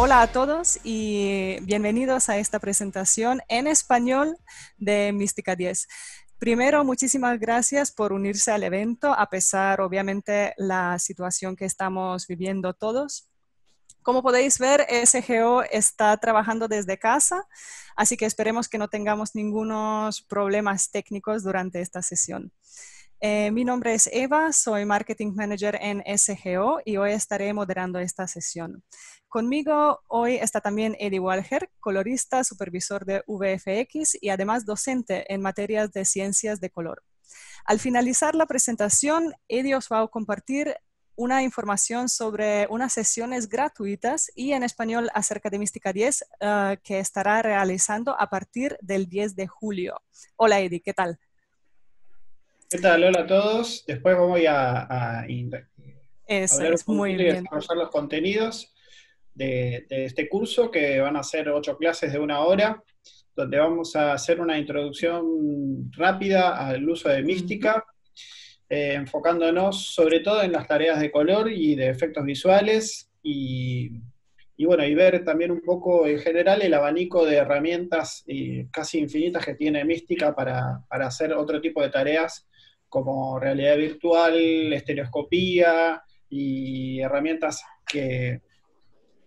Hola a todos y bienvenidos a esta presentación en español de Mística 10. Primero, muchísimas gracias por unirse al evento, a pesar, obviamente, la situación que estamos viviendo todos. Como podéis ver, SGO está trabajando desde casa, así que esperemos que no tengamos ningunos problemas técnicos durante esta sesión. Eh, mi nombre es Eva, soy Marketing Manager en SGO y hoy estaré moderando esta sesión. Conmigo hoy está también Eddie Walger, colorista, supervisor de VFX y además docente en materias de ciencias de color. Al finalizar la presentación, Eddie os va a compartir una información sobre unas sesiones gratuitas y en español acerca de Mística 10 eh, que estará realizando a partir del 10 de julio. Hola Eddie, ¿qué tal? ¿Qué tal? Hola a todos. Después voy a, muy bien. desarrollar los contenidos de, este curso, que van a ser ocho clases de una hora, donde vamos a hacer una introducción rápida al uso de mística, eh, enfocándonos sobre todo en las tareas de color y de efectos visuales y bueno, y ver también un poco en general el abanico de herramientas eh, casi infinitas que tiene Mística para hacer otro tipo de tareas como realidad virtual, estereoscopía y herramientas que,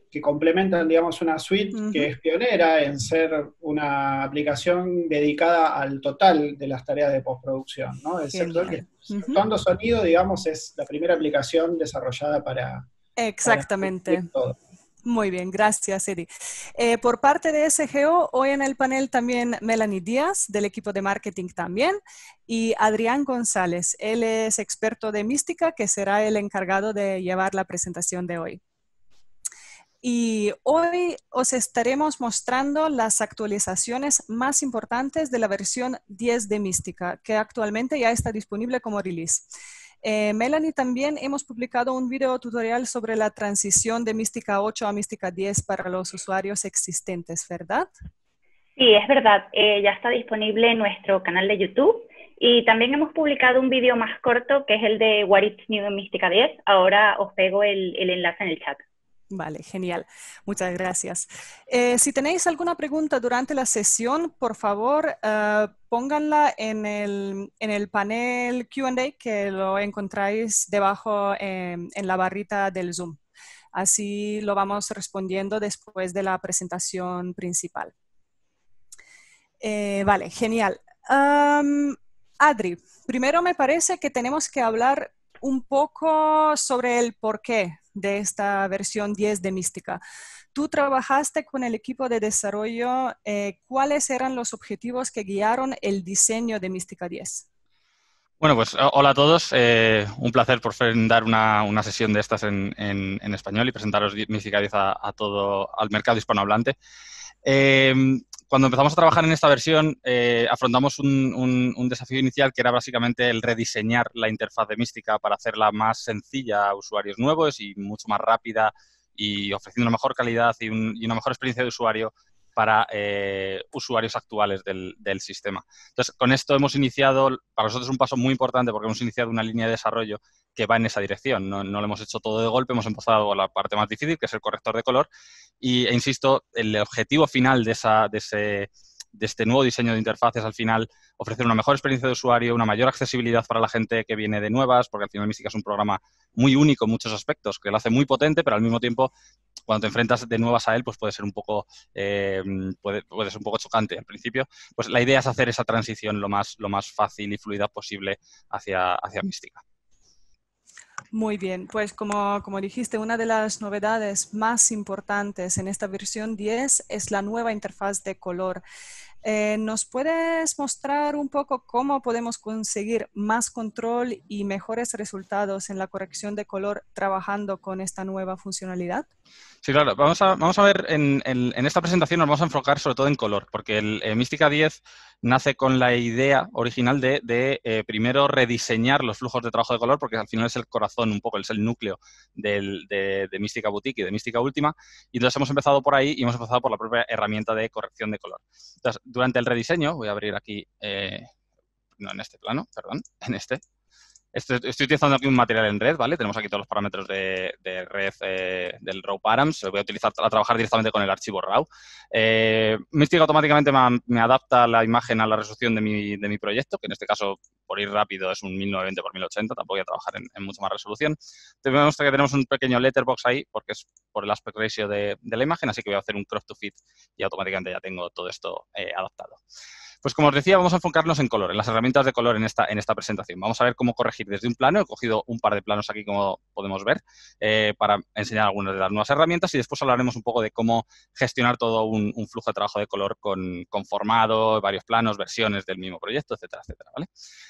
que complementan, digamos, una suite que es pionera en ser una aplicación dedicada al total de las tareas de postproducción, ¿no? que, Tondo sonido, digamos, es la primera aplicación desarrollada para... Exactamente. Para todo. Muy bien, gracias, Edi. Eh, por parte de SGO, hoy en el panel también Melanie Díaz, del equipo de marketing también, y Adrián González. Él es experto de mística, que será el encargado de llevar la presentación de hoy. Y hoy os estaremos mostrando las actualizaciones más importantes de la versión 10 de Mística, que actualmente ya está disponible como release. Eh, Melanie, también hemos publicado un video tutorial sobre la transición de Mística 8 a Mística 10 para los usuarios existentes, ¿verdad? Sí, es verdad. Eh, ya está disponible en nuestro canal de YouTube. Y también hemos publicado un video más corto, que es el de What It's New en Mística 10. Ahora os pego el enlace en el chat. Vale, genial. Muchas gracias. Eh, si tenéis alguna pregunta durante la sesión, por favor, eh, pónganla en el, en el panel QA que lo encontráis debajo em, en la barrita del Zoom. Así lo vamos respondiendo después de la presentación principal. Eh, vale, genial. Adri, primero me parece que tenemos que hablar un poco sobre el por qué de esta versión 10 de Mística. Tú trabajaste con el equipo de desarrollo. Eh, ¿Cuáles eran los objetivos que guiaron el diseño de Mística 10? Bueno, pues hola a todos. Eh, un placer por dar una, una sesión de estas en, en, español y presentaros Mística 10 a, todo, al mercado hispanohablante. Em, cuando empezamos a trabajar en esta versión, eh, afrontamos un, desafío inicial que era básicamente el rediseñar la interfaz de Mística para hacerla más sencilla a usuarios nuevos y mucho más rápida y ofreciendo una mejor calidad y, una mejor experiencia de usuario para eh, usuarios actuales del, del, sistema. Entonces, con esto hemos iniciado, para nosotros es un paso muy importante porque hemos iniciado una línea de desarrollo que va en esa dirección. No, lo hemos hecho todo de golpe, hemos empezado a la parte más difícil, que es el corrector de color. Y, e insisto, el objetivo final de, esa, de, ese, este nuevo diseño de interfaces al final ofrecer una mejor experiencia de usuario, una mayor accesibilidad para la gente que viene de nuevas, porque al final Mística es un programa muy único en muchos aspectos, que lo hace muy potente, pero al mismo tiempo cuando te enfrentas de nuevas a él, pues puede ser un poco, eh, un poco chocante al principio. Pues la idea es hacer esa transición lo más, lo más fácil y fluida posible hacia, hacia Mística. Muy bien, pues como, dijiste, una de las novedades más importantes en esta versión 10 es la nueva interfaz de color. Eh, ¿Nos puedes mostrar un poco cómo podemos conseguir más control y mejores resultados en la corrección de color trabajando con esta nueva funcionalidad? Sí, claro. Vamos a, vamos a ver, en, esta presentación nos vamos a enfocar sobre todo en color, porque el eh, Mística 10 nace con la idea original de, eh, primero rediseñar los flujos de trabajo de color, porque al final es el corazón, un poco, es el núcleo de, Mística Boutique y de Mística Última. Y entonces hemos empezado por ahí y hemos empezado por la propia herramienta de corrección de color durante el rediseño, voy a abrir aquí, eh, no en este plano, perdón, en este, Estoy, utilizando aquí un material en red, ¿vale? Tenemos aquí todos los parámetros de, red eh, del raw params. Lo voy a utilizar a trabajar directamente con el archivo raw. Eh, Mystic automáticamente me, adapta la imagen a la resolución de mi, proyecto, que en este caso, por ir rápido, es un 1920 x 1080. Tampoco voy a trabajar en, en mucha más resolución. Tenemos que tenemos un pequeño letterbox ahí, porque es por el aspect ratio de, la imagen, así que voy a hacer un crop to fit y automáticamente ya tengo todo esto eh, adaptado. Pues como os decía, vamos a enfocarnos en color, en las herramientas de color en esta, en esta presentación. Vamos a ver cómo corregir desde un plano. He cogido un par de planos aquí, como podemos ver, eh, para enseñar algunas de las nuevas herramientas y después hablaremos un poco de cómo gestionar todo un, flujo de trabajo de color con, formado, varios planos, versiones del mismo proyecto, etcétera, etcétera.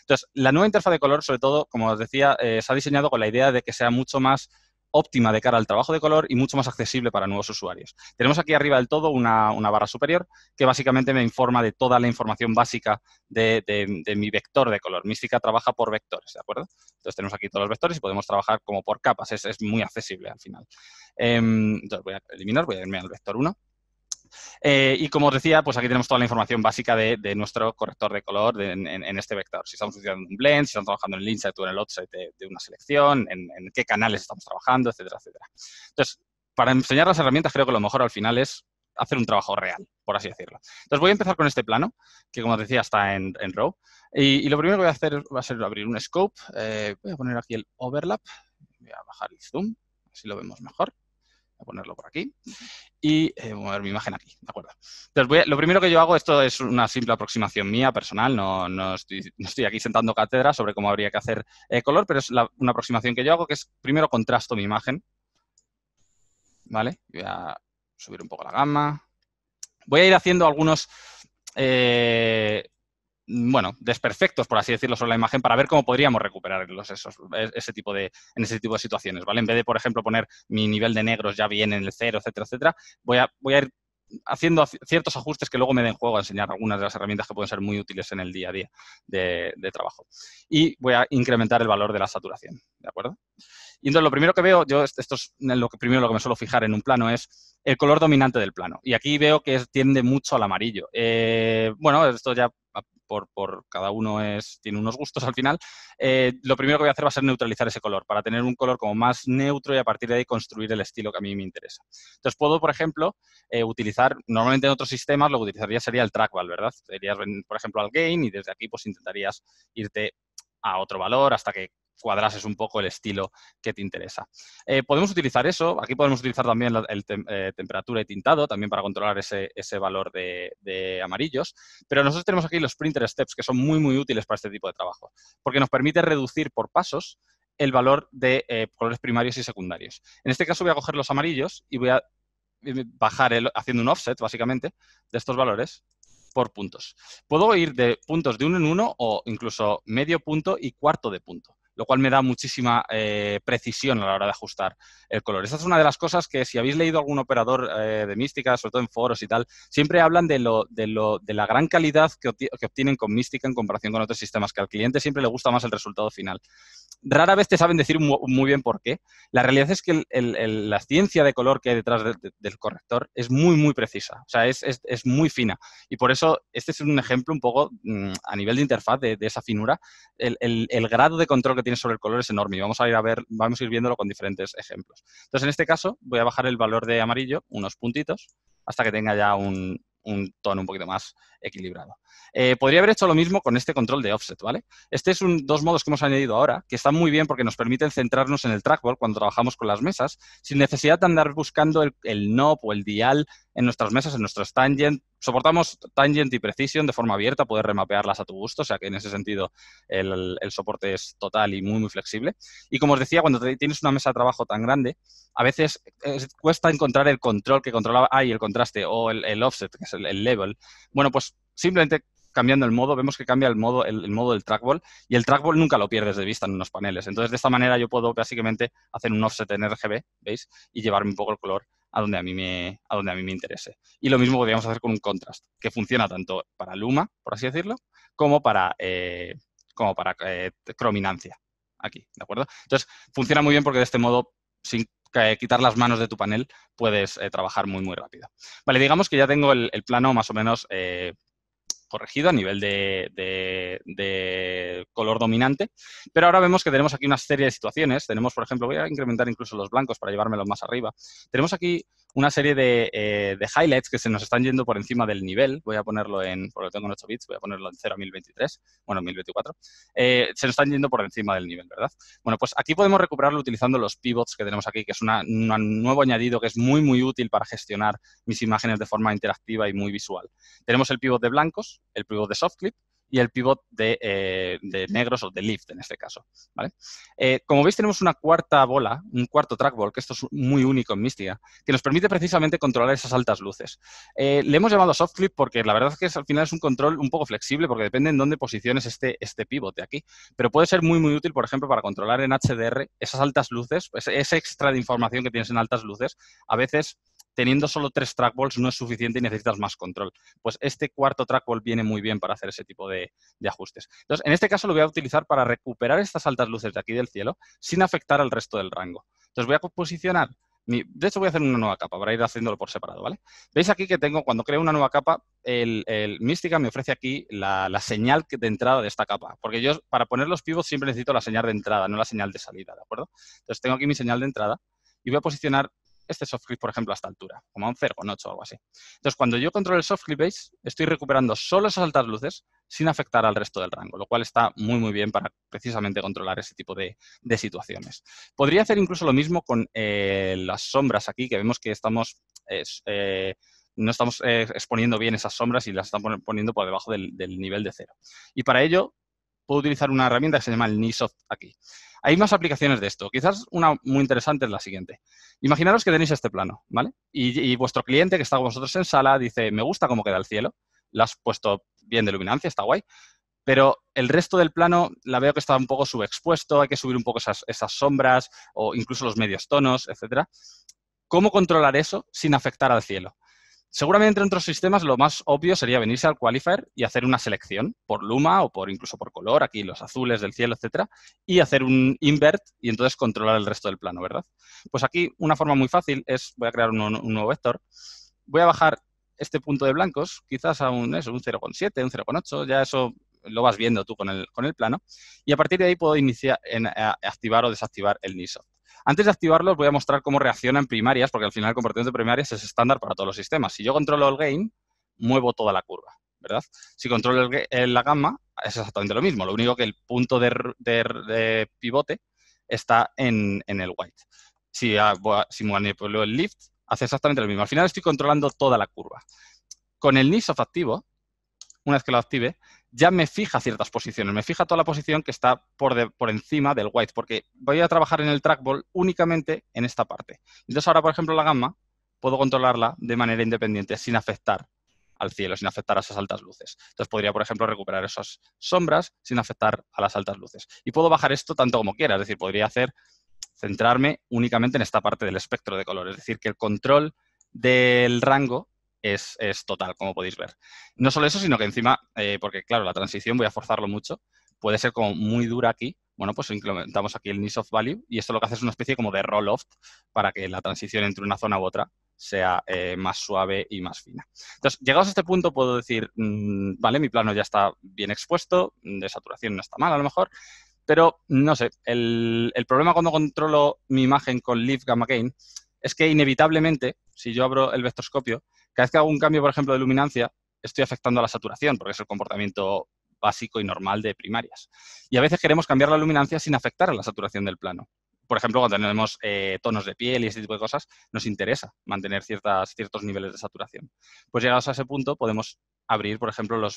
Entonces, la nueva interfaz de color, sobre todo, como os decía, eh, se ha diseñado con la idea de que sea mucho más óptima de cara al trabajo de color y mucho más accesible para nuevos usuarios. Tenemos aquí arriba del todo una, barra superior que básicamente me informa de toda la información básica de, mi vector de color. Mística trabaja por vectores, ¿de acuerdo? Entonces tenemos aquí todos los vectores y podemos trabajar como por capas, es, es muy accesible al final. Em, entonces voy a eliminar, voy a irme al vector 1 eh, y como os decía, pues aquí tenemos toda la información básica de, nuestro corrector de color en, este vector. Si estamos utilizando un blend, si estamos trabajando en el insert o en el outside de, una selección, en, qué canales estamos trabajando, etcétera, etcétera. Entonces, para enseñar las herramientas, creo que lo mejor al final es hacer un trabajo real, por así decirlo. Entonces voy a empezar con este plano, que como os decía está en, en RAW. Y, lo primero que voy a hacer va a ser abrir un scope. Eh, voy a poner aquí el overlap. Voy a bajar el zoom, así lo vemos mejor ponerlo por aquí, y mover eh, mi imagen aquí, ¿de acuerdo? Entonces, lo primero que yo hago, esto es una simple aproximación mía, personal, no, estoy, aquí sentando cátedra sobre cómo habría que hacer eh, color, pero es una aproximación que yo hago, que es primero contrasto mi imagen, ¿vale? Voy a subir un poco la gama. Voy a ir haciendo algunos... Eh, bueno, desperfectos, por así decirlo, sobre la imagen para ver cómo podríamos recuperar esos, e, ese tipo de, en ese tipo de situaciones, ¿vale? En vez de, por ejemplo, poner mi nivel de negros ya bien en el cero, etcétera, etcétera, voy a, voy a ir haciendo ciertos ajustes que luego me den juego a enseñar algunas de las herramientas que pueden ser muy útiles en el día a día de, de trabajo. Y voy a incrementar el valor de la saturación, ¿de acuerdo? Y entonces lo primero que veo, yo esto es lo que primero lo que me suelo fijar en un plano, es el color dominante del plano. Y aquí veo que tiende mucho al amarillo. Eh, bueno, esto ya ah, por, cada uno es, tiene unos gustos al final. Eh, lo primero que voy a hacer va a ser neutralizar ese color, para tener un color como más neutro y a partir de ahí construir el estilo que a mí me interesa. Entonces puedo, por ejemplo, eh, utilizar, normalmente en otros sistemas lo que utilizaría sería el trackball, ¿verdad? Sería, por ejemplo, al gain y desde aquí pues intentarías irte a otro valor hasta que es un poco el estilo que te interesa. Eh, podemos utilizar eso, aquí podemos utilizar también el eh, temperatura y tintado, también para controlar ese, valor de, amarillos, pero nosotros tenemos aquí los printer steps, que son muy, muy útiles para este tipo de trabajo, porque nos permite reducir por pasos el valor de eh, colores primarios y secundarios. En este caso voy a coger los amarillos y voy a bajar el, haciendo un offset, básicamente, de estos valores por puntos. Puedo ir de puntos de uno en uno o incluso medio punto y cuarto de punto lo cual me da muchísima eh, precisión a la hora de ajustar el color. Esa es una de las cosas que si habéis leído algún operador eh, de mística, sobre todo en foros y tal, siempre hablan de, lo, de, lo, de la gran calidad que, que obtienen con mística en comparación con otros sistemas, que al cliente siempre le gusta más el resultado final rara vez te saben decir muy bien por qué. La realidad es que la ciencia de color que hay detrás del corrector es muy, muy precisa. O sea, es, muy fina. Y por eso, este es un ejemplo un poco mm, a nivel de interfaz de, esa finura. El, grado de control que tienes sobre el color es enorme. Y vamos a ir a ver, vamos a ir viéndolo con diferentes ejemplos. Entonces, en este caso, voy a bajar el valor de amarillo unos puntitos hasta que tenga ya un, un tono un poquito más equilibrado. Eh, podría haber hecho lo mismo con este control de offset, ¿vale? Este es un, dos modos que hemos añadido ahora, que están muy bien porque nos permiten centrarnos en el trackball cuando trabajamos con las mesas, sin necesidad de andar buscando el, el knob o el dial en nuestras mesas, en nuestros tangent. Soportamos tangent y precision de forma abierta, puedes remapearlas a tu gusto, o sea que en ese sentido el, soporte es total y muy, muy flexible. Y como os decía, cuando tienes una mesa de trabajo tan grande, a veces cuesta encontrar el control que controlaba, y el contraste o el, offset, que es el, level. Bueno, pues simplemente cambiando el modo, vemos que cambia el modo, el, modo del trackball y el trackball nunca lo pierdes de vista en unos paneles. Entonces, de esta manera yo puedo básicamente hacer un offset en RGB, ¿veis? Y llevarme un poco el color a donde a mí me, a donde a mí me interese. Y lo mismo podríamos hacer con un contrast, que funciona tanto para Luma, por así decirlo, como para, eh, como para eh, crominancia aquí, ¿de acuerdo? Entonces, funciona muy bien porque de este modo, sin eh, quitar las manos de tu panel, puedes trabajar muy, muy rápido. Vale, digamos que ya tengo el, el plano más o menos corregido a nivel de, de, color dominante, pero ahora vemos que tenemos aquí una serie de situaciones. Tenemos, por ejemplo, voy a incrementar incluso los blancos para llevármelos más arriba. Tenemos aquí una serie eh, de, highlights que se nos están yendo por encima del nivel. Voy a ponerlo en, porque lo tengo en 8 bits, voy a ponerlo en 0 a 1023, bueno, 1024. Eh, se nos están yendo por encima del nivel, ¿verdad? Bueno, pues aquí podemos recuperarlo utilizando los pivots que tenemos aquí, que es un nuevo añadido que es muy, muy útil para gestionar mis imágenes de forma interactiva y muy visual. Tenemos el pivot de blancos, el pivot de soft clip, y el pivot eh, de, negros o de lift en este caso. Eh, como veis tenemos una cuarta bola, un cuarto trackball, que esto es muy único en Mística, que nos permite precisamente controlar esas altas luces. Eh, le hemos llamado soft clip porque la verdad es que al final es un control un poco flexible porque depende en dónde posiciones este, este pivot aquí, pero puede ser muy muy útil, por ejemplo, para controlar en HDR esas altas luces, ese, ese extra de información que tienes en altas luces, a veces teniendo solo tres trackballs no es suficiente y necesitas más control. Pues este cuarto trackball viene muy bien para hacer ese tipo de, ajustes. Entonces, en este caso lo voy a utilizar para recuperar estas altas luces de aquí del cielo sin afectar al resto del rango. Entonces voy a posicionar, mi, de hecho voy a hacer una nueva capa para ir haciéndolo por separado, ¿vale? Veis aquí que tengo, cuando creo una nueva capa, el, Mystica me ofrece aquí la, la, señal de entrada de esta capa, porque yo para poner los pivots siempre necesito la señal de entrada, no la señal de salida, ¿de acuerdo? Entonces tengo aquí mi señal de entrada y voy a posicionar este soft clip, por ejemplo, a esta altura, como a un 0,8 o algo así. Entonces, cuando yo controlo el soft clip base, estoy recuperando solo esas altas luces sin afectar al resto del rango, lo cual está muy, muy bien para precisamente controlar ese tipo de, situaciones. Podría hacer incluso lo mismo con eh, las sombras aquí, que vemos que estamos... Eh, no estamos eh, exponiendo bien esas sombras y las estamos poniendo por debajo del, del, nivel de cero. Y para ello puedo utilizar una herramienta que se llama el Nisoft aquí. Hay más aplicaciones de esto. Quizás una muy interesante es la siguiente. Imaginaros que tenéis este plano, ¿vale? Y, vuestro cliente que está con vosotros en sala dice, me gusta cómo queda el cielo, Lo has puesto bien de luminancia, está guay, pero el resto del plano la veo que está un poco subexpuesto, hay que subir un poco esas, esas sombras o incluso los medios tonos, etc. ¿Cómo controlar eso sin afectar al cielo? Seguramente entre otros sistemas lo más obvio sería venirse al qualifier y hacer una selección por luma o por incluso por color, aquí los azules del cielo, etcétera, y hacer un invert y entonces controlar el resto del plano, ¿verdad? Pues aquí una forma muy fácil es, voy a crear un, nuevo vector, voy a bajar este punto de blancos, quizás a un, un 0,7, un 0,8, ya eso lo vas viendo tú con el, plano, y a partir de ahí puedo iniciar en, activar o desactivar el NISO. Antes de activarlo, os voy a mostrar cómo reaccionan primarias, porque al final el comportamiento de primarias es estándar para todos los sistemas. Si yo controlo el gain, muevo toda la curva, ¿verdad? Si controlo el, eh, la gamma, es exactamente lo mismo, lo único que el punto de, pivote está en, el white. Si, si manipulo el lift, hace exactamente lo mismo. Al final estoy controlando toda la curva. Con el NISOF activo, una vez que lo active, ya me fija ciertas posiciones, me fija toda la posición que está por, encima del white, porque voy a trabajar en el trackball únicamente en esta parte. Entonces ahora, por ejemplo, la gamma puedo controlarla de manera independiente sin afectar al cielo, sin afectar a esas altas luces. Entonces podría, por ejemplo, recuperar esas sombras sin afectar a las altas luces. Y puedo bajar esto tanto como quiera, es decir, podría hacer centrarme únicamente en esta parte del espectro de color, es decir, que el control del rango es, total, como podéis ver. No solo eso, sino que encima, eh, porque claro, la transición voy a forzarlo mucho, puede ser como muy dura aquí. Bueno, pues incrementamos aquí el nisso of value y esto lo que hace es una especie como de roll off para que la transición entre una zona u otra sea eh, más suave y más fina. Entonces, llegados a este punto puedo decir, mm, vale, mi plano ya está bien expuesto, de saturación no está mal a lo mejor, pero no sé, el, problema cuando controlo mi imagen con Leaf Gamma Gain es que inevitablemente, si yo abro el vectorscopio, cada vez que hago un cambio, por ejemplo, de luminancia, estoy afectando a la saturación, porque es el comportamiento básico y normal de primarias. Y a veces queremos cambiar la luminancia sin afectar a la saturación del plano. Por ejemplo, cuando tenemos eh, tonos de piel y ese tipo de cosas, nos interesa mantener ciertas, ciertos niveles de saturación. Pues llegados a ese punto, podemos abrir, por ejemplo, la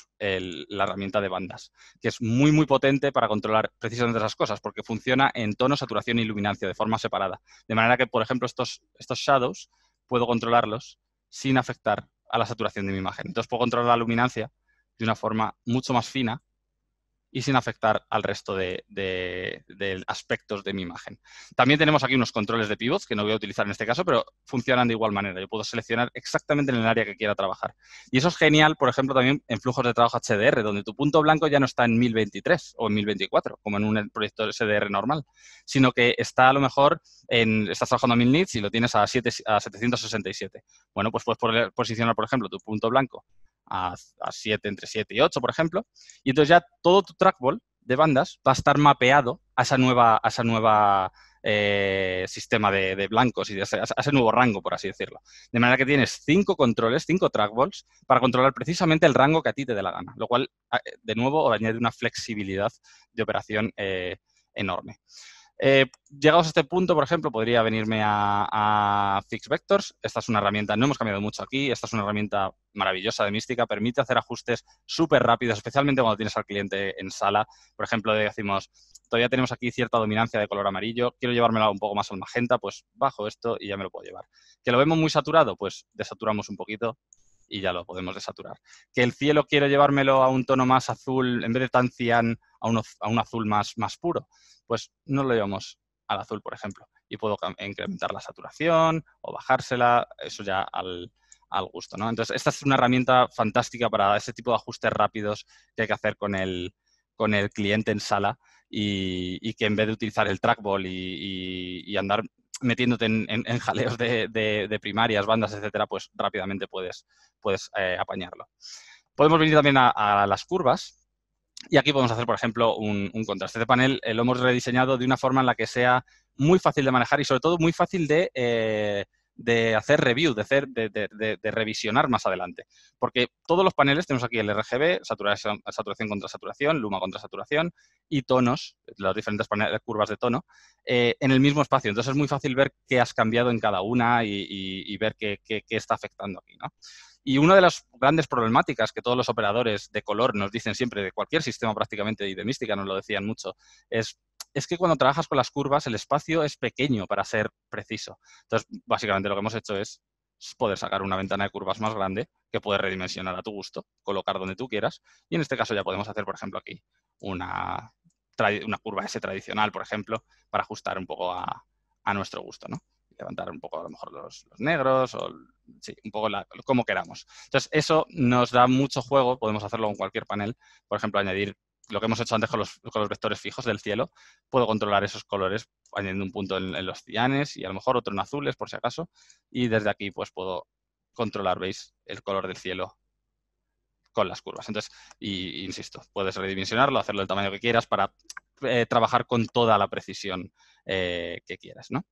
herramienta de bandas, que es muy, muy potente para controlar precisamente esas cosas, porque funciona en tono, saturación y luminancia de forma separada. De manera que, por ejemplo, estos, estos shadows puedo controlarlos sin afectar a la saturación de mi imagen. Entonces puedo controlar la luminancia de una forma mucho más fina y sin afectar al resto de, aspectos de mi imagen. También tenemos aquí unos controles de pivots que no voy a utilizar en este caso, pero funcionan de igual manera. Yo puedo seleccionar exactamente en el área que quiera trabajar. Y eso es genial, por ejemplo, también en flujos de trabajo HDR, donde tu punto blanco ya no está en 1023 o en 1024, como en un proyecto SDR normal, sino que está a lo mejor en, estás trabajando a 1000 nits y lo tienes a, 7, a 767. Bueno, pues puedes posicionar, por ejemplo, tu punto blanco a, a 7, entre 7 y 8, por ejemplo, y entonces ya todo tu trackball de bandas va a estar mapeado a esa nueva, a esa nueva eh, sistema de, blancos y ese, a ese nuevo rango, por así decirlo. De manera que tienes cinco controles, cinco trackballs, para controlar precisamente el rango que a ti te dé la gana, lo cual, de nuevo, añade una flexibilidad de operación eh, enorme. Eh, llegados a este punto, por ejemplo, podría venirme a, a Fix Vectors. Esta es una herramienta, no hemos cambiado mucho aquí, esta es una herramienta maravillosa de Mística, permite hacer ajustes súper rápidos, especialmente cuando tienes al cliente en sala. Por ejemplo, decimos, todavía tenemos aquí cierta dominancia de color amarillo, quiero llevármela un poco más al magenta, pues bajo esto y ya me lo puedo llevar. ¿Que lo vemos muy saturado? Pues desaturamos un poquito y ya lo podemos desaturar. Que el cielo quiero llevármelo a un tono más azul, en vez de tan cian, a, un azul más, más puro, pues no lo llevamos al azul, por ejemplo. Y puedo incrementar la saturación o bajársela, eso ya al, gusto. ¿no? Entonces, esta es una herramienta fantástica para ese tipo de ajustes rápidos que hay que hacer con el, con el cliente en sala y, que en vez de utilizar el trackball y andar metiéndote en, jaleos de, primarias, bandas, etcétera, pues rápidamente puedes, puedes eh, apañarlo. Podemos venir también a, las curvas y aquí podemos hacer, por ejemplo, un, contraste. de panel eh, lo hemos rediseñado de una forma en la que sea muy fácil de manejar y sobre todo muy fácil de, eh, de hacer review, de, hacer, de, de, de, revisionar más adelante. Porque todos los paneles tenemos aquí el RGB, saturación, saturación contra saturación, luma contra saturación y tonos, las diferentes curvas de tono, eh, en el mismo espacio. Entonces es muy fácil ver qué has cambiado en cada una y, ver qué, está afectando aquí. ¿no? Y una de las grandes problemáticas que todos los operadores de color nos dicen siempre, de cualquier sistema prácticamente y de mística nos lo decían mucho, es es que cuando trabajas con las curvas el espacio es pequeño para ser preciso. Entonces, básicamente lo que hemos hecho es poder sacar una ventana de curvas más grande que puedes redimensionar a tu gusto, colocar donde tú quieras. Y en este caso ya podemos hacer, por ejemplo, aquí una, una curva S tradicional, por ejemplo, para ajustar un poco a, nuestro gusto, ¿no? Levantar un poco a lo mejor los, negros o sí, un poco como queramos. Entonces, eso nos da mucho juego, podemos hacerlo con cualquier panel, por ejemplo, añadir lo que hemos hecho antes con los, vectores fijos del cielo, puedo controlar esos colores añadiendo un punto en, los cianes y a lo mejor otro en azules por si acaso. Y desde aquí pues puedo controlar, ¿veis? El color del cielo con las curvas. Entonces, insisto, puedes redimensionarlo, hacerlo del tamaño que quieras para eh, trabajar con toda la precisión eh, que quieras, ¿no?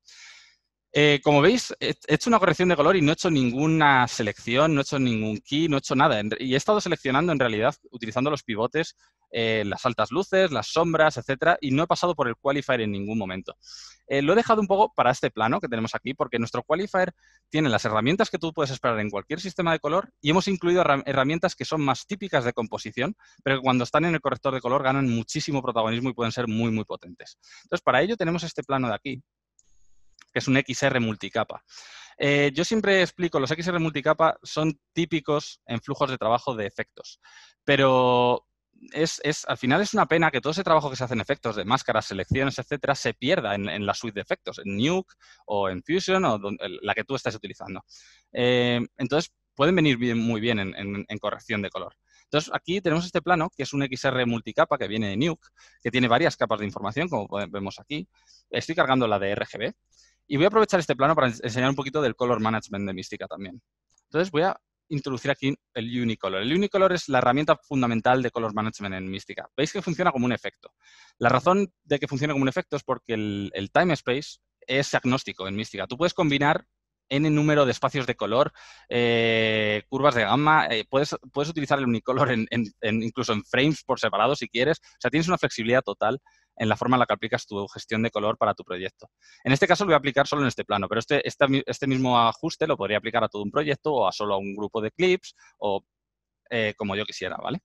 Eh, como veis, he hecho una corrección de color y no he hecho ninguna selección, no he hecho ningún key, no he hecho nada. Y he estado seleccionando en realidad utilizando los pivotes, eh, las altas luces, las sombras, etcétera, y no he pasado por el qualifier en ningún momento. Eh, lo he dejado un poco para este plano que tenemos aquí, porque nuestro qualifier tiene las herramientas que tú puedes esperar en cualquier sistema de color y hemos incluido herramientas que son más típicas de composición, pero que cuando están en el corrector de color ganan muchísimo protagonismo y pueden ser muy, muy potentes. Entonces, para ello tenemos este plano de aquí, que es un XR multicapa. Eh, yo siempre explico, los XR multicapa son típicos en flujos de trabajo de efectos, pero es, al final es una pena que todo ese trabajo que se hace en efectos, de máscaras, selecciones, etcétera, se pierda en, la suite de efectos, en Nuke o en Fusion o la que tú estás utilizando. Eh, entonces, pueden venir muy bien en, en, corrección de color. Entonces, aquí tenemos este plano, que es un XR multicapa que viene de Nuke, que tiene varias capas de información, como vemos aquí. Estoy cargando la de RGB. Y voy a aprovechar este plano para enseñar un poquito del color management de Mística también. Entonces voy a introducir aquí el Unicolor. El Unicolor es la herramienta fundamental de Color Management en Mística. Veis que funciona como un efecto. La razón de que funcione como un efecto es porque el, el time space es agnóstico en Mística. Tú puedes combinar N número de espacios de color, eh, curvas de gamma, eh, puedes, puedes utilizar el unicolor en, incluso en frames por separado si quieres, o sea, tienes una flexibilidad total en la forma en la que aplicas tu gestión de color para tu proyecto. En este caso lo voy a aplicar solo en este plano, pero este, este, este mismo ajuste lo podría aplicar a todo un proyecto o a solo a un grupo de clips o eh, como yo quisiera, ¿vale?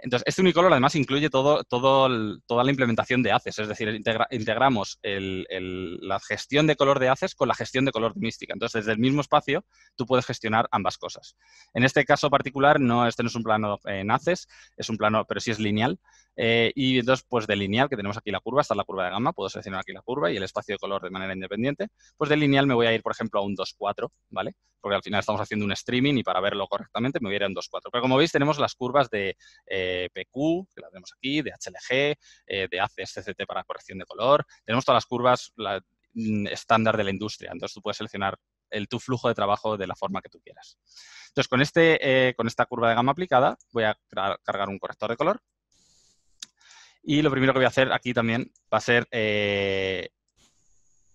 Entonces, este unicolor además incluye todo, toda la implementación de ACES, es decir, integramos la gestión de color de ACES con la gestión de color de mística. Entonces, desde el mismo espacio tú puedes gestionar ambas cosas. En este caso particular, no, este no es un plano en ACES, es un plano, pero sí es lineal. Eh, y entonces, pues de lineal, que tenemos aquí la curva, esta la curva de gamma, puedo seleccionar aquí la curva y el espacio de color de manera independiente. Pues de lineal me voy a ir, por ejemplo, a un 2.4, ¿vale? Porque al final estamos haciendo un streaming y para verlo correctamente me voy a ir a un 2.4. Pero como veis, tenemos las curvas de... Eh, PQ, que la tenemos aquí, de HLG, eh, de ACSCT para corrección de color. Tenemos todas las curvas mm, estándar de la industria, entonces tú puedes seleccionar el, tu flujo de trabajo de la forma que tú quieras. Entonces, con, este, eh, con esta curva de gama aplicada, voy a cargar un corrector de color. Y lo primero que voy a hacer aquí también va a ser eh,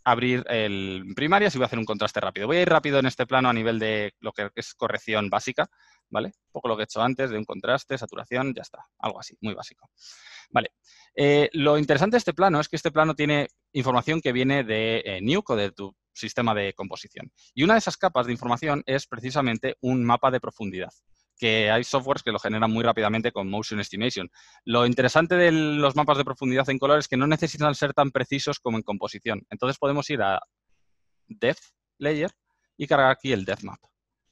abrir el primaria y voy a hacer un contraste rápido. Voy a ir rápido en este plano a nivel de lo que es corrección básica, ¿vale? Un poco lo que he hecho antes de un contraste, saturación, ya está, algo así, muy básico. Vale, eh, lo interesante de este plano es que este plano tiene información que viene de eh, Nuke o de tu sistema de composición. Y una de esas capas de información es precisamente un mapa de profundidad que hay softwares que lo generan muy rápidamente con Motion Estimation. Lo interesante de los mapas de profundidad en color es que no necesitan ser tan precisos como en composición. Entonces podemos ir a Depth Layer y cargar aquí el Depth Map.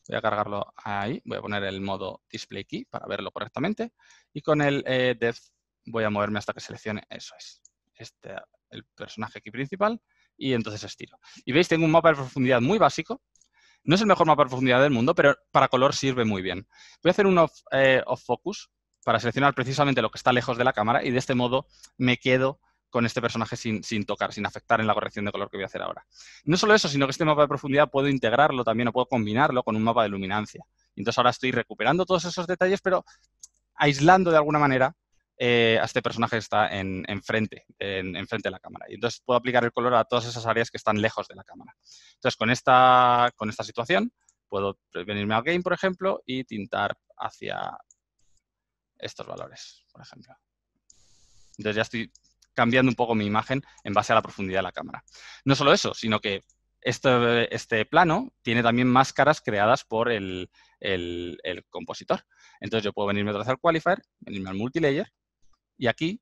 Voy a cargarlo ahí, voy a poner el modo Display Key para verlo correctamente. Y con el eh, Depth voy a moverme hasta que seleccione, eso es, este, el personaje aquí principal y entonces estiro. Y veis, tengo un mapa de profundidad muy básico, no es el mejor mapa de profundidad del mundo, pero para color sirve muy bien. Voy a hacer un eh, off, focus para seleccionar precisamente lo que está lejos de la cámara y de este modo me quedo con este personaje sin, sin, tocar, sin afectar en la corrección de color que voy a hacer ahora. No solo eso, sino que este mapa de profundidad puedo integrarlo también o puedo combinarlo con un mapa de luminancia. Entonces ahora estoy recuperando todos esos detalles, pero aislando de alguna manera eh, a este personaje que está en, en frente, de la cámara. Y entonces puedo aplicar el color a todas esas áreas que están lejos de la cámara. Entonces, con esta, con esta situación, puedo venirme al game, por ejemplo, y tintar hacia estos valores, por ejemplo. Entonces ya estoy cambiando un poco mi imagen en base a la profundidad de la cámara. No solo eso, sino que este, este plano tiene también máscaras creadas por el, el compositor. Entonces yo puedo venirme otra vez al qualifier, venirme al multilayer y aquí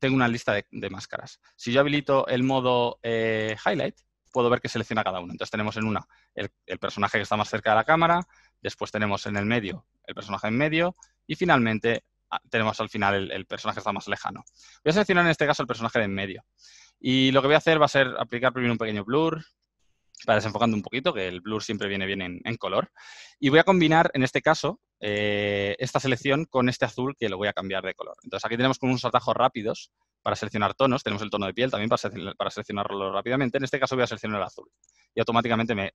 tengo una lista de, máscaras. Si yo habilito el modo eh, highlight, puedo ver que selecciona cada uno. Entonces tenemos en una el, personaje que está más cerca de la cámara, después tenemos en el medio el personaje en medio y finalmente ah, tenemos al final el, personaje que está más lejano. Voy a seleccionar en este caso el personaje en medio. Y lo que voy a hacer va a ser aplicar primero un pequeño blur, para desenfocando un poquito, que el blur siempre viene bien en, color. Y voy a combinar, en este caso, eh, esta selección con este azul que lo voy a cambiar de color. Entonces aquí tenemos como unos atajos rápidos para seleccionar tonos. Tenemos el tono de piel también para, seleccionarlo rápidamente. En este caso voy a seleccionar el azul. Y automáticamente me,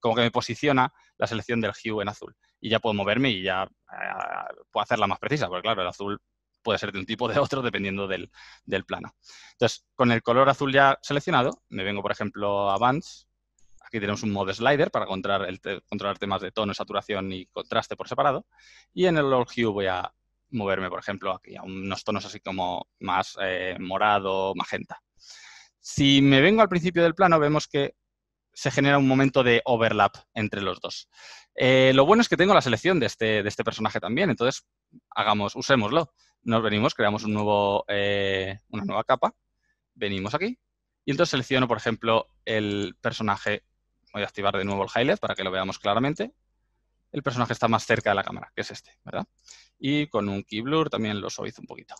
como que me posiciona la selección del hue en azul. Y ya puedo moverme y ya eh, puedo hacerla más precisa, porque claro, el azul puede ser de un tipo o de otro dependiendo del, plano. Entonces, con el color azul ya seleccionado, me vengo, por ejemplo, a Bands, Aquí tenemos un modo slider para controlar, el controlar temas de tono, saturación y contraste por separado. Y en el All Hue voy a moverme, por ejemplo, aquí a unos tonos así como más eh, morado, magenta. Si me vengo al principio del plano, vemos que se genera un momento de overlap entre los dos. Eh, lo bueno es que tengo la selección de este, de este personaje también, entonces hagamos, usémoslo. Nos venimos, creamos un nuevo, eh, una nueva capa, venimos aquí, y entonces selecciono, por ejemplo, el personaje Voy a activar de nuevo el highlight para que lo veamos claramente. El personaje está más cerca de la cámara, que es este, ¿verdad? Y con un key blur también lo suavizo un poquito.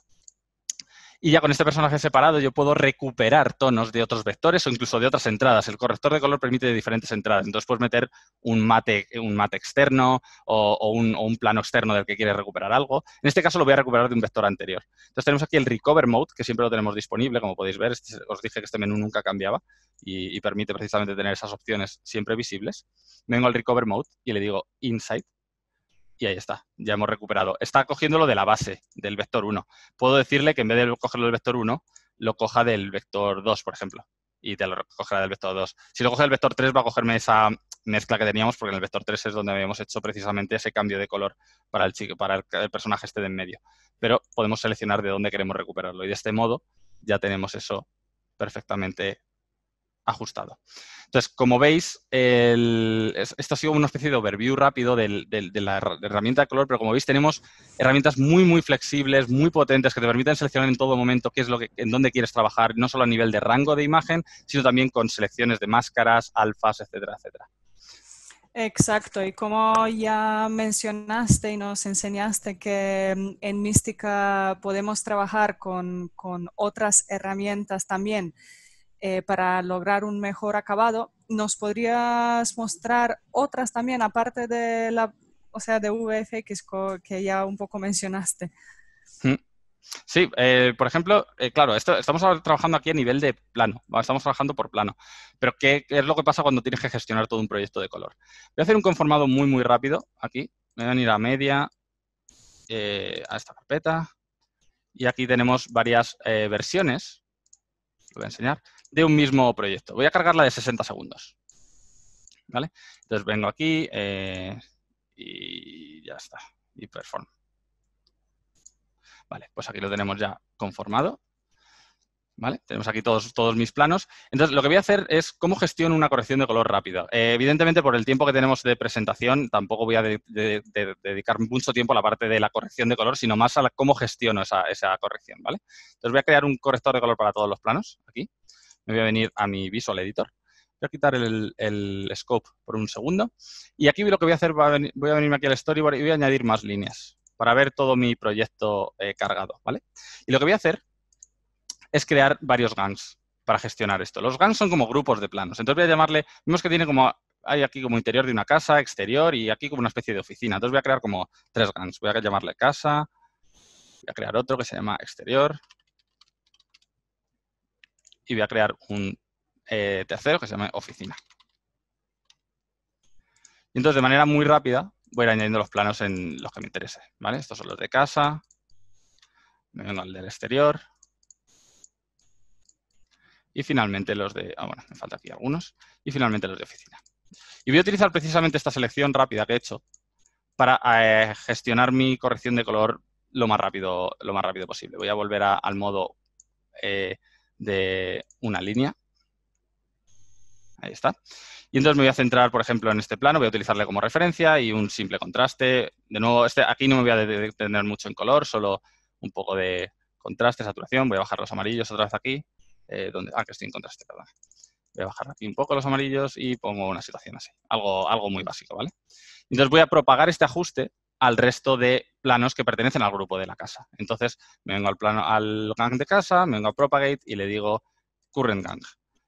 Y ya con este personaje separado yo puedo recuperar tonos de otros vectores o incluso de otras entradas. El corrector de color permite diferentes entradas. Entonces puedes meter un mate, un mate externo o, un, plano externo del que quieres recuperar algo. En este caso lo voy a recuperar de un vector anterior. Entonces tenemos aquí el Recover Mode, que siempre lo tenemos disponible, como podéis ver. Este, os dije que este menú nunca cambiaba y, y permite precisamente tener esas opciones siempre visibles. Vengo al Recover Mode y le digo Insight y ahí está, ya hemos recuperado. Está cogiéndolo de la base, del vector 1. Puedo decirle que en vez de cogerlo del vector 1, lo coja del vector 2, por ejemplo, y te lo recogerá del vector 2. Si lo coge del vector 3, va a cogerme esa mezcla que teníamos, porque en el vector 3 es donde habíamos hecho precisamente ese cambio de color para el, para el, personaje esté de en medio. Pero podemos seleccionar de dónde queremos recuperarlo y de este modo ya tenemos eso perfectamente ajustado. Entonces, como veis, esto ha sido una especie de overview rápido de la herramienta de color, pero como veis tenemos herramientas muy, muy flexibles, muy potentes, que te permiten seleccionar en todo momento qué es lo que, en dónde quieres trabajar, no solo a nivel de rango de imagen, sino también con selecciones de máscaras, alfas, etcétera, etcétera. Exacto, y como ya mencionaste y nos enseñaste que mm, en Mística podemos trabajar con, con otras herramientas también, eh, para lograr un mejor acabado. ¿Nos podrías mostrar otras también, aparte de la, o sea, de VFX que ya un poco mencionaste? Mm. Sí, eh, por ejemplo, eh, claro, estamos trabajando aquí a nivel de plano, estamos trabajando por plano, pero ¿qué, es lo que pasa cuando tienes que gestionar todo un proyecto de color? Voy a hacer un conformado muy, muy rápido aquí, me voy a ir a media, a esta carpeta, y aquí tenemos varias versiones, lo voy a enseñar, de un mismo proyecto. Voy a cargarla de 60 segundos. ¿Vale? Entonces vengo aquí eh, y ya está. Y perform. Vale, pues aquí lo tenemos ya conformado. ¿Vale? Tenemos aquí todos, todos mis planos. Entonces, lo que voy a hacer es cómo gestiono una corrección de color rápida. Eh, evidentemente, por el tiempo que tenemos de presentación, tampoco voy a dedicar mucho tiempo a la parte de la corrección de color, sino más a la, cómo gestiono esa, corrección, ¿vale? Entonces, voy a crear un corrector de color para todos los planos, aquí me voy a venir a mi Visual Editor. Voy a quitar el, scope por un segundo. Y aquí lo que voy a hacer, voy a venirme aquí al storyboard y voy a añadir más líneas para ver todo mi proyecto eh, cargado, ¿vale? Y lo que voy a hacer es crear varios gangs para gestionar esto. Los gangs son como grupos de planos. Entonces voy a llamarle, vemos que tiene como, hay aquí como interior de una casa, exterior y aquí como una especie de oficina. Entonces voy a crear como tres gangs. Voy a llamarle casa, voy a crear otro que se llama exterior, y voy a crear un eh, tercero que se llama oficina. Y entonces, de manera muy rápida, voy a ir añadiendo los planos en los que me interese. Estos son los de casa, me al del exterior. Y finalmente los de... Ah, bueno, me falta aquí algunos. Y finalmente los de oficina. Y voy a utilizar precisamente esta selección rápida que he hecho para eh, gestionar mi corrección de color lo más rápido, lo más rápido posible. Voy a volver al modo eh, de una línea. Ahí está. Y entonces me voy a centrar, por ejemplo, en este plano, voy a utilizarle como referencia y un simple contraste. De nuevo, este, aquí no me voy a detener mucho en color, solo un poco de contraste, saturación. Voy a bajar los amarillos otra vez aquí. Eh, donde, ah, que estoy en contraste, perdón. Voy a bajar aquí un poco los amarillos y pongo una situación así. Algo, algo muy básico, ¿vale? Entonces voy a propagar este ajuste al resto de planos que pertenecen al grupo de la casa. Entonces, me vengo al plano al gang de casa, me vengo a propagate y le digo current gang.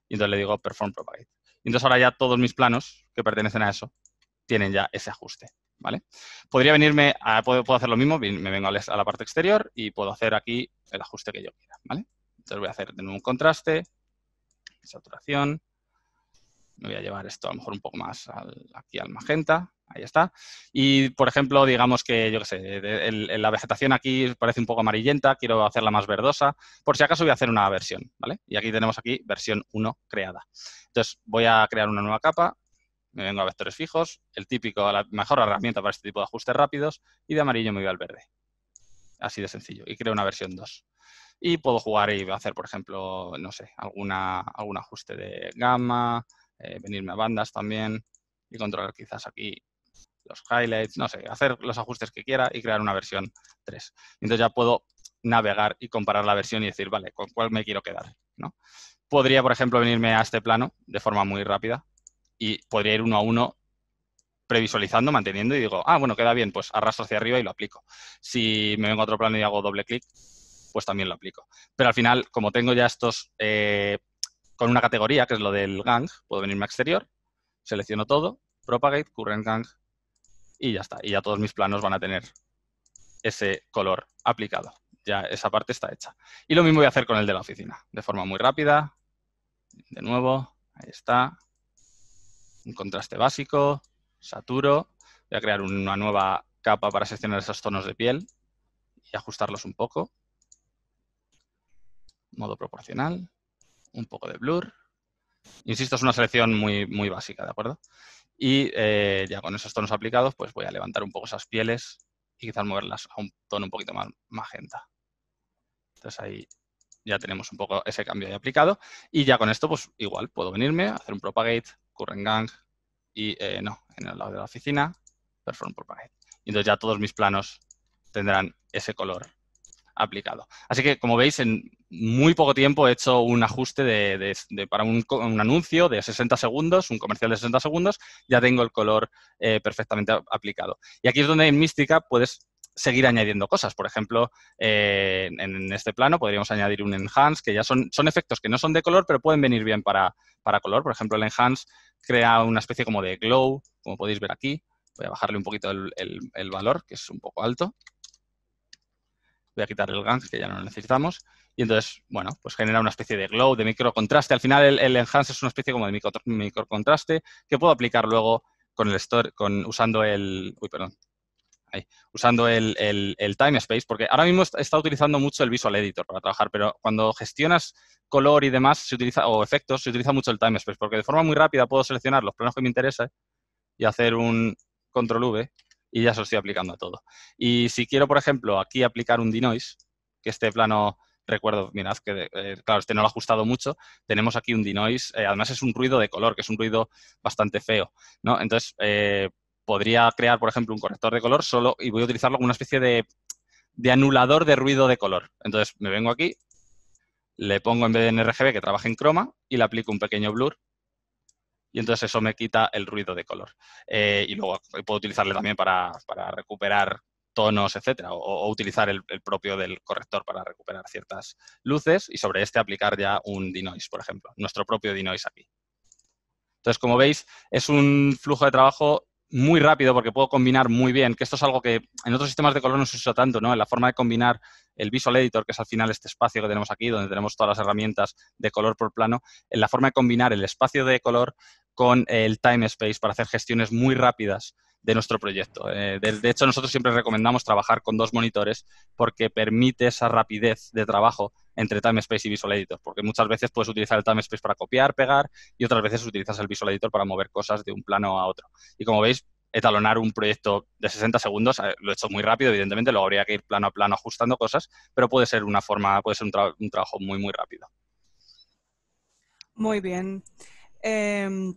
Y entonces le digo perform propagate. Y entonces ahora ya todos mis planos que pertenecen a eso tienen ya ese ajuste. ¿Vale? Podría venirme, a, puedo, puedo, hacer lo mismo, me vengo a la parte exterior y puedo hacer aquí el ajuste que yo quiera, ¿vale? Entonces voy a hacer de un contraste, saturación, me voy a llevar esto a lo mejor un poco más aquí al magenta, Ahí está. Y, por ejemplo, digamos que, yo qué sé, la vegetación aquí parece un poco amarillenta, quiero hacerla más verdosa. Por si acaso voy a hacer una versión, ¿vale? Y aquí tenemos aquí versión 1 creada. Entonces, voy a crear una nueva capa, me vengo a vectores fijos, el típico, la mejor herramienta para este tipo de ajustes rápidos, y de amarillo me voy al verde. Así de sencillo. Y creo una versión 2 y puedo jugar y hacer, por ejemplo, no sé, alguna, algún ajuste de gama, eh, venirme a bandas también y controlar quizás aquí los highlights, no sé, hacer los ajustes que quiera y crear una versión 3. Entonces ya puedo navegar y comparar la versión y decir, vale, ¿con cuál me quiero quedar? ¿no? Podría, por ejemplo, venirme a este plano de forma muy rápida y podría ir uno a uno previsualizando, manteniendo y digo, ah, bueno, queda bien, pues arrastro hacia arriba y lo aplico. Si me vengo a otro plano y hago doble clic, pues también lo aplico. Pero al final, como tengo ya estos eh, con una categoría, que es lo del gang, puedo venirme a exterior, selecciono todo, propagate, current gang, y ya está. Y ya todos mis planos van a tener ese color aplicado. Ya esa parte está hecha. Y lo mismo voy a hacer con el de la oficina, de forma muy rápida. De nuevo, ahí está. Un contraste básico, saturo. Voy a crear una nueva capa para seleccionar esos tonos de piel y ajustarlos un poco. Modo proporcional, un poco de blur. Insisto, es una selección muy, muy básica, ¿de acuerdo? Y eh, ya con esos tonos aplicados, pues voy a levantar un poco esas pieles y quizás moverlas a un tono un poquito más magenta. Entonces ahí ya tenemos un poco ese cambio ahí aplicado. Y ya con esto, pues igual, puedo venirme, a hacer un propagate, current gang, y eh, no, en el lado de la oficina, perform propagate. Y entonces ya todos mis planos tendrán ese color aplicado. Así que, como veis, en muy poco tiempo he hecho un ajuste para un, anuncio de 60 segundos, un comercial de 60 segundos, ya tengo el color eh, perfectamente aplicado. Y aquí es donde en Mística puedes seguir añadiendo cosas. Por ejemplo, eh, en, este plano podríamos añadir un enhance, que ya son, son efectos que no son de color, pero pueden venir bien para, color. Por ejemplo, el enhance crea una especie como de glow, como podéis ver aquí. Voy a bajarle un poquito el valor, que es un poco alto voy a quitar el gan que ya no lo necesitamos, y entonces, bueno, pues genera una especie de glow, de microcontraste. Al final el, el enhance es una especie como de micro, microcontraste que puedo aplicar luego con el store, con, usando el... Uy, perdón. usando el, el, time space, porque ahora mismo está utilizando mucho el visual editor para trabajar, pero cuando gestionas color y demás se utiliza, o efectos, se utiliza mucho el time space, porque de forma muy rápida puedo seleccionar los planos que me interesan y hacer un control V y ya se lo estoy aplicando a todo. Y si quiero, por ejemplo, aquí aplicar un denoise, que este plano, recuerdo, mirad que, eh, claro, este no lo ha ajustado mucho, tenemos aquí un denoise, eh, además es un ruido de color, que es un ruido bastante feo, ¿no? Entonces, eh, podría crear, por ejemplo, un corrector de color solo y voy a utilizarlo como una especie de, de anulador de ruido de color. Entonces, me vengo aquí, le pongo en vez de en que trabaje en croma y le aplico un pequeño blur y entonces eso me quita el ruido de color. Eh, y luego puedo utilizarle también para, recuperar tonos, etcétera, o, utilizar el, propio del corrector para recuperar ciertas luces y sobre este aplicar ya un denoise, por ejemplo, nuestro propio denoise aquí. Entonces, como veis, es un flujo de trabajo muy rápido porque puedo combinar muy bien, que esto es algo que en otros sistemas de color no se usa tanto, ¿no? En la forma de combinar el Visual Editor, que es al final este espacio que tenemos aquí, donde tenemos todas las herramientas de color por plano, en la forma de combinar el espacio de color con el timespace para hacer gestiones muy rápidas de nuestro proyecto. Eh, de, hecho, nosotros siempre recomendamos trabajar con dos monitores porque permite esa rapidez de trabajo entre Timespace y Visual Editor, porque muchas veces puedes utilizar el Time Space para copiar, pegar y otras veces utilizas el Visual Editor para mover cosas de un plano a otro. Y como veis, etalonar un proyecto de 60 segundos, eh, lo he hecho muy rápido, evidentemente, luego habría que ir plano a plano ajustando cosas, pero puede ser una forma, puede ser un, trabajo muy, muy rápido. Muy bien. Em,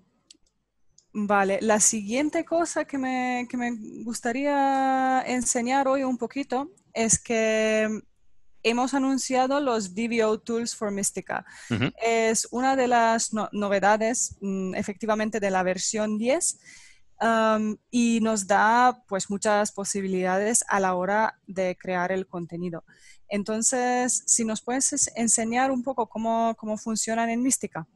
Vale, la siguiente cosa que me, gustaría enseñar hoy un poquito es que hemos anunciado los DBO Tools for Mystica. Es una de las novedades mm, efectivamente de la versión 10 y nos da pues muchas posibilidades a la hora de crear el contenido. Entonces, si nos puedes enseñar un poco cómo, cómo funcionan en Mystica.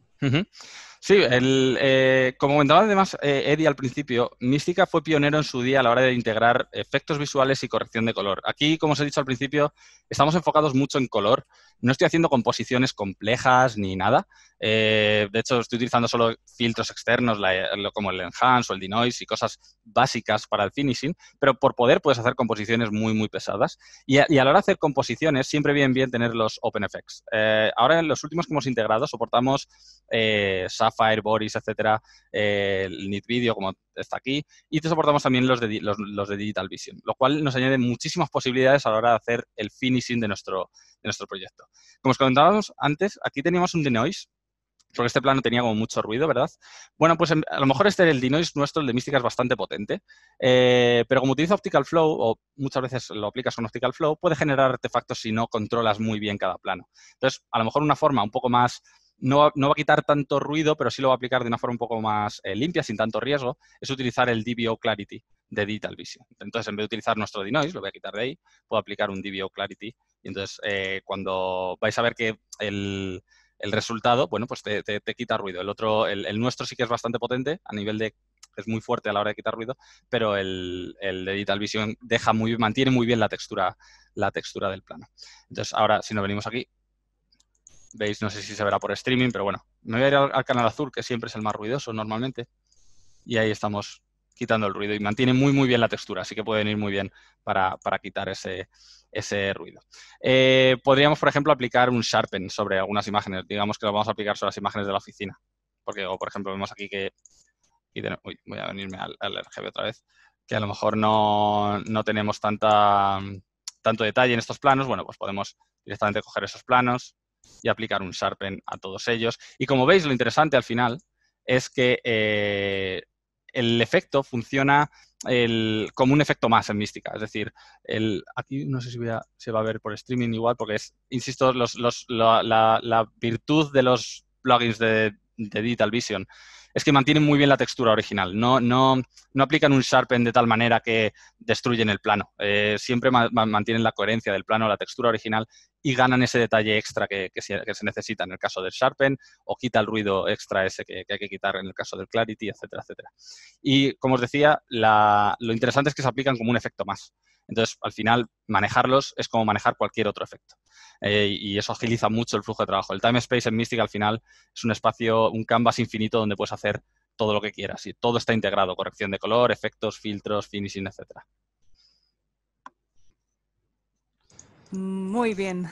Sí, eh, como comentaba además eh, Eddie al principio, Mystica fue pionero en su día a la hora de integrar efectos visuales y corrección de color. Aquí, como os he dicho al principio, estamos enfocados mucho en color. No estoy haciendo composiciones complejas ni nada. Eh, de hecho, estoy utilizando solo filtros externos como el Enhance o el Denoise y cosas básicas para el finishing, pero por poder puedes hacer composiciones muy, muy pesadas. Y a, la hora de hacer composiciones, siempre bien, bien tener los OpenFX. ahora, en los últimos que hemos integrado, soportamos Fire, Boris, etcétera, eh, el NIT Video, como está aquí, y te soportamos también los de, los, de Digital Vision, lo cual nos añade muchísimas posibilidades a la hora de hacer el finishing de nuestro, nuestro proyecto. Como os comentábamos antes, aquí teníamos un denoise, porque este plano tenía como mucho ruido, ¿verdad? Bueno, pues em, a lo mejor este, el denoise nuestro, el de Mística, es bastante potente, eh, pero como utiliza Optical Flow, o muchas veces lo aplicas con Optical Flow, puede generar artefactos si no controlas muy bien cada plano. Entonces, a lo mejor una forma un poco más no va, a quitar tanto ruido, pero sí lo va a aplicar de una forma un poco más eh, limpia, sin tanto riesgo, es utilizar el DBO Clarity de Digital Vision. Entonces, en vez de utilizar nuestro denoise, lo voy a quitar de ahí, puedo aplicar un DBO Clarity. Y entonces, eh, cuando vais a ver que el, resultado, bueno, pues te, quita ruido. El otro, el, nuestro sí que es bastante potente a nivel de es muy fuerte a la hora de quitar ruido, pero el, el Digital Vision deja muy, mantiene muy bien la textura, la textura del plano. Entonces, ahora, si nos venimos aquí, Veis, no sé si se verá por streaming, pero bueno, me voy a ir al, canal azul, que siempre es el más ruidoso normalmente, y ahí estamos quitando el ruido y mantiene muy muy bien la textura, así que puede venir muy bien para, quitar ese, ruido. Eh, podríamos, por ejemplo, aplicar un sharpen sobre algunas imágenes, digamos que lo vamos a aplicar sobre las imágenes de la oficina, porque, por ejemplo, vemos aquí que, uy, voy a venirme al, RGB otra vez, que a lo mejor no, tenemos tanta, tanto detalle en estos planos, bueno, pues podemos directamente coger esos planos, y aplicar un sharpen a todos ellos. Y como veis, lo interesante al final es que eh, el efecto funciona como un efecto más en mística. Es decir, el, aquí no sé si se va a ver por streaming igual, porque es, insisto, los, la, virtud de los plugins de Digital Vision es que mantienen muy bien la textura original. No, no, no aplican un sharpen de tal manera que destruyen el plano. Eh, siempre mantienen la coherencia del plano, la textura original y ganan ese detalle extra que, se, necesita en el caso del sharpen o quita el ruido extra ese que, hay que quitar en el caso del clarity, etcétera, etcétera. Y como os decía, lo interesante es que se aplican como un efecto más. Entonces, al final, manejarlos es como manejar cualquier otro efecto. Eh, y eso agiliza mucho el flujo de trabajo. El time space en Mystic al final es un espacio, un canvas infinito donde puedes hacer todo lo que quieras y todo está integrado, corrección de color, efectos, filtros, finishing, etcétera. Muy bien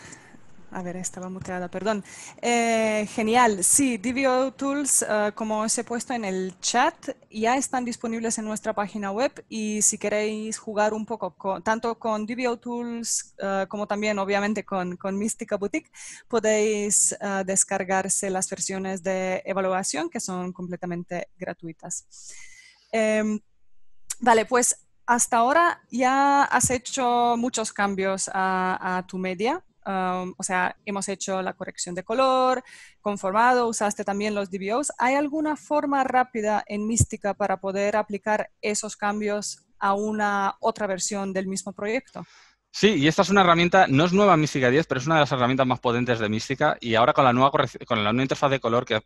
a ver, estaba muteada, perdón. Eh, genial, sí, DBO Tools, eh, como os he puesto en el chat, ya están disponibles en nuestra página web y si queréis jugar un poco, tanto con DBO Tools eh, como también obviamente con, Mystica Boutique, podéis descargarse las versiones de evaluación que son completamente gratuitas. Em, vale, pues hasta ahora ya has hecho muchos cambios a tu media o sea, hemos hecho la corrección de color, conformado, usaste también los DBOs. ¿Hay alguna forma rápida en Mística para poder aplicar esos cambios a una otra versión del mismo proyecto? Sí, y esta es una herramienta, no es nueva Mística 10, pero es una de las herramientas más potentes de Mística y ahora con la nueva, con la nueva interfaz de color que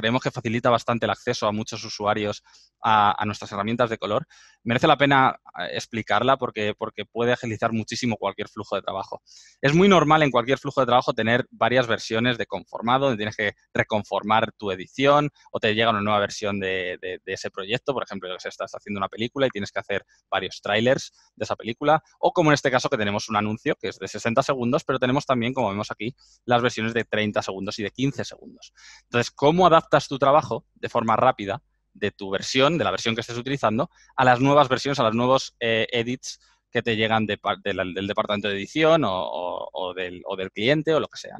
creemos que facilita bastante el acceso a muchos usuarios a, nuestras herramientas de color, merece la pena eh, explicarla porque, porque puede agilizar muchísimo cualquier flujo de trabajo. Es muy normal en cualquier flujo de trabajo tener varias versiones de conformado, donde tienes que reconformar tu edición o te llega una nueva versión de, ese proyecto. Por ejemplo, que se estás haciendo una película y tienes que hacer varios trailers de esa película. O como en este caso que tenemos un anuncio que es de 60 segundos, pero tenemos también, como vemos aquí, las versiones de 30 segundos y de 15 segundos. Entonces, ¿cómo adaptas tu trabajo de forma rápida de tu versión, de la versión que estés utilizando, a las nuevas versiones, a los nuevos eh, edits que te llegan de, del departamento de edición o, del, cliente o lo que sea,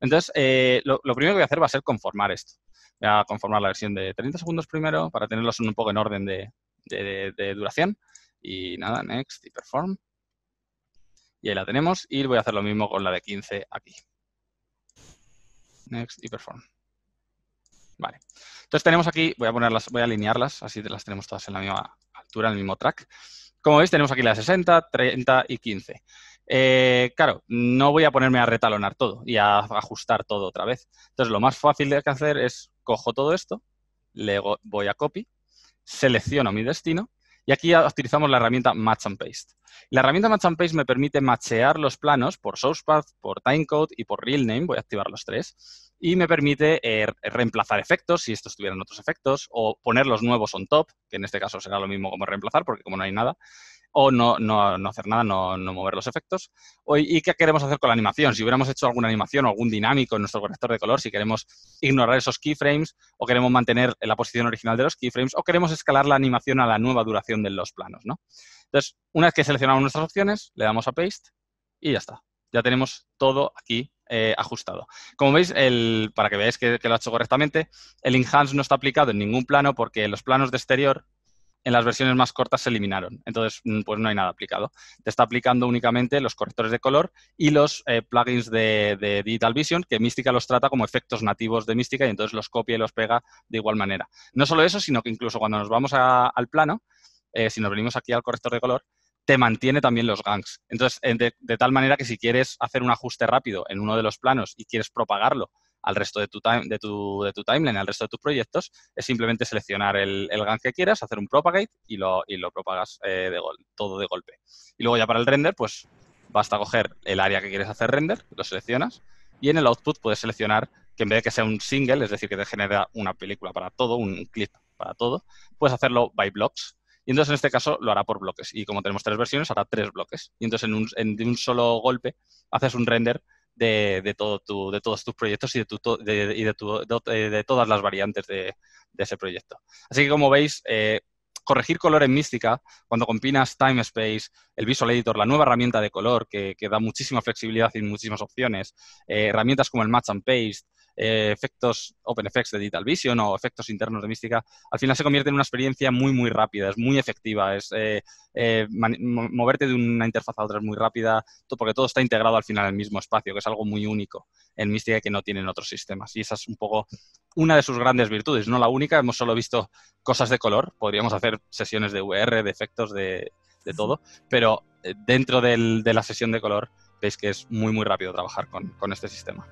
Entonces, eh, lo, primero que voy a hacer va a ser conformar esto. Voy a conformar la versión de 30 segundos primero para tenerlos un poco en orden de, de duración. Y nada, next y perform. Y ahí la tenemos. Y voy a hacer lo mismo con la de 15 aquí. Next y perform. Vale. Entonces tenemos aquí, voy a ponerlas, voy a alinearlas, así las tenemos todas en la misma altura, en el mismo track. Como veis, tenemos aquí las 60, 30 y 15. Eh, claro, no voy a ponerme a retalonar todo y a ajustar todo otra vez. Entonces, lo más fácil de hacer es cojo todo esto, le voy a copy, selecciono mi destino y aquí utilizamos la herramienta Match and Paste. La herramienta Match and Paste me permite machear los planos por source path, por timecode y por real name, voy a activar los tres, y me permite eh, reemplazar efectos, si estos tuvieran otros efectos, o poner los nuevos on top, que en este caso será lo mismo como reemplazar, porque como no hay nada, o no, no, hacer nada, no, no, mover los efectos. ¿Y qué queremos hacer con la animación? Si hubiéramos hecho alguna animación o algún dinámico en nuestro corrector de color, si queremos ignorar esos keyframes, o queremos mantener la posición original de los keyframes, o queremos escalar la animación a la nueva duración de los planos, ¿no? Entonces, una vez que seleccionamos nuestras opciones, le damos a Paste y ya está. Ya tenemos todo aquí eh, ajustado. Como veis, el, para que veáis que, lo ha hecho correctamente, el enhance no está aplicado en ningún plano porque los planos de exterior en las versiones más cortas se eliminaron. Entonces, mm, pues no hay nada aplicado. Te está aplicando únicamente los correctores de color y los eh, plugins de, Digital Vision, que Mística los trata como efectos nativos de Mística y entonces los copia y los pega de igual manera. No solo eso, sino que incluso cuando nos vamos al plano, eh, si nos venimos aquí al corrector de color, te mantiene también los ganks. Entonces, de, tal manera que si quieres hacer un ajuste rápido en uno de los planos y quieres propagarlo al resto de tu, de tu, de tu timeline, al resto de tus proyectos, es simplemente seleccionar el, el gank que quieras, hacer un propagate y lo, propagas eh, todo de golpe. Y luego ya para el render, pues basta coger el área que quieres hacer render, lo seleccionas y en el output puedes seleccionar que en vez de que sea un single, es decir, que te genera una película para todo, un clip para todo, puedes hacerlo by blocks y entonces en este caso lo hará por bloques. Y como tenemos tres versiones, hará tres bloques. Y entonces en un, solo golpe haces un render de, todo de todos tus proyectos y de, eh, de, todas las variantes de, ese proyecto. Así que como veis, eh, corregir color en mística, cuando combinas time space, el Visual Editor, la nueva herramienta de color que, da muchísima flexibilidad y muchísimas opciones, eh, herramientas como el Match and Paste, eh, efectos efectos effects de Digital Vision o efectos internos de Mística, al final se convierte en una experiencia muy, muy rápida, es muy efectiva, es eh, moverte de una interfaz a otra es muy rápida, porque todo está integrado al final en el mismo espacio, que es algo muy único en Mística que no tienen otros sistemas. Y esa es un poco una de sus grandes virtudes, no la única, hemos solo visto cosas de color, podríamos hacer sesiones de VR, de efectos, de, de todo, pero eh, dentro del, de la sesión de color veis que es muy, muy rápido trabajar con, con este sistema.